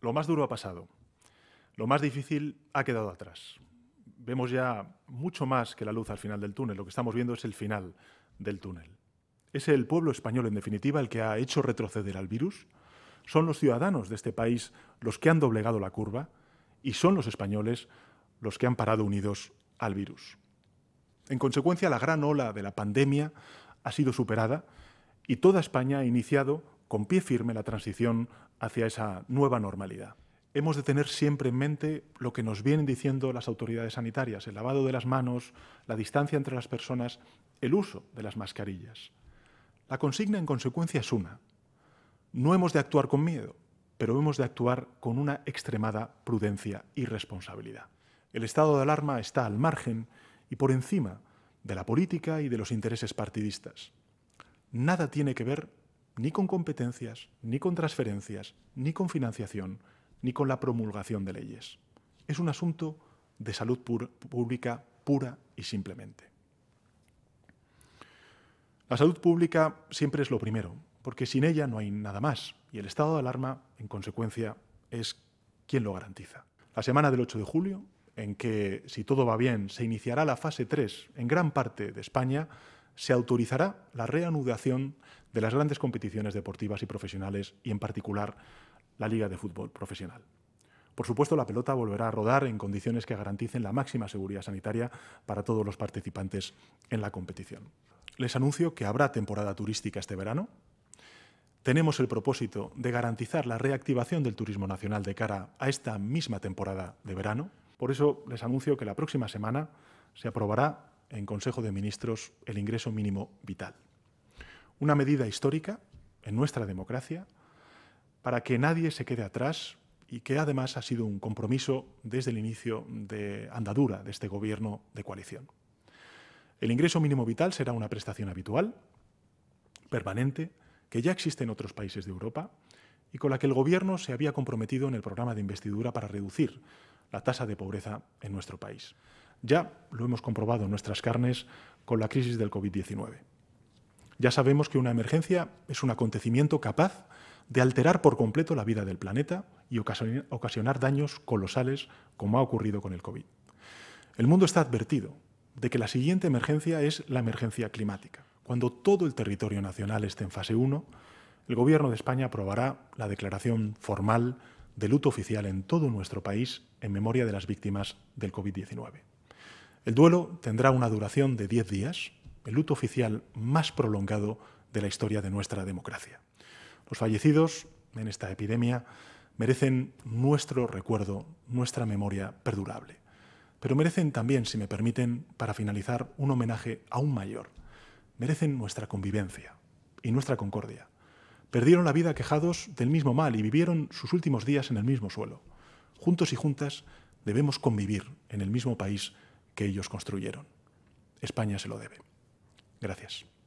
Lo más duro ha pasado. Lo más difícil ha quedado atrás. Vemos ya mucho más que la luz al final del túnel. Lo que estamos viendo es el final del túnel. Es el pueblo español, en definitiva, el que ha hecho retroceder al virus. Son los ciudadanos de este país los que han doblegado la curva y son los españoles los que han parado unidos al virus. En consecuencia, la gran ola de la pandemia ha sido superada y toda España ha iniciado con pie firme la transición hacia esa nueva normalidad. Hemos de tener siempre en mente lo que nos vienen diciendo las autoridades sanitarias, el lavado de las manos, la distancia entre las personas, el uso de las mascarillas. La consigna en consecuencia es una. No hemos de actuar con miedo, pero hemos de actuar con una extremada prudencia y responsabilidad. El estado de alarma está al margen y por encima de la política y de los intereses partidistas. Nada tiene que ver ni con competencias, ni con transferencias, ni con financiación, ni con la promulgación de leyes. Es un asunto de salud pública pura y simplemente. La salud pública siempre es lo primero, porque sin ella no hay nada más, y el estado de alarma, en consecuencia, es quien lo garantiza. La semana del 8 de julio, en que, si todo va bien, se iniciará la fase 3 en gran parte de España, se autorizará la reanudación de las grandes competiciones deportivas y profesionales y, en particular, la Liga de Fútbol Profesional. Por supuesto, la pelota volverá a rodar en condiciones que garanticen la máxima seguridad sanitaria para todos los participantes en la competición. Les anuncio que habrá temporada turística este verano. Tenemos el propósito de garantizar la reactivación del turismo nacional de cara a esta misma temporada de verano. Por eso les anuncio que la próxima semana se aprobará en Consejo de Ministros el ingreso mínimo vital. Una medida histórica en nuestra democracia para que nadie se quede atrás y que además ha sido un compromiso desde el inicio de andadura de este gobierno de coalición. El ingreso mínimo vital será una prestación habitual, permanente, que ya existe en otros países de Europa y con la que el Gobierno se había comprometido en el programa de investidura para reducir la tasa de pobreza en nuestro país. Ya lo hemos comprobado en nuestras carnes con la crisis del COVID-19. Ya sabemos que una emergencia es un acontecimiento capaz de alterar por completo la vida del planeta y ocasionar daños colosales como ha ocurrido con el COVID. El mundo está advertido de que la siguiente emergencia es la emergencia climática. Cuando todo el territorio nacional esté en fase 1, el Gobierno de España aprobará la declaración formal de luto oficial en todo nuestro país en memoria de las víctimas del COVID-19. El duelo tendrá una duración de 10 días, el luto oficial más prolongado de la historia de nuestra democracia. Los fallecidos en esta epidemia merecen nuestro recuerdo, nuestra memoria perdurable. Pero merecen también, si me permiten, para finalizar, un homenaje aún mayor. Merecen nuestra convivencia y nuestra concordia. Perdieron la vida quejados del mismo mal y vivieron sus últimos días en el mismo suelo. Juntos y juntas debemos convivir en el mismo país que ellos construyeron. España se lo debe. Gracias.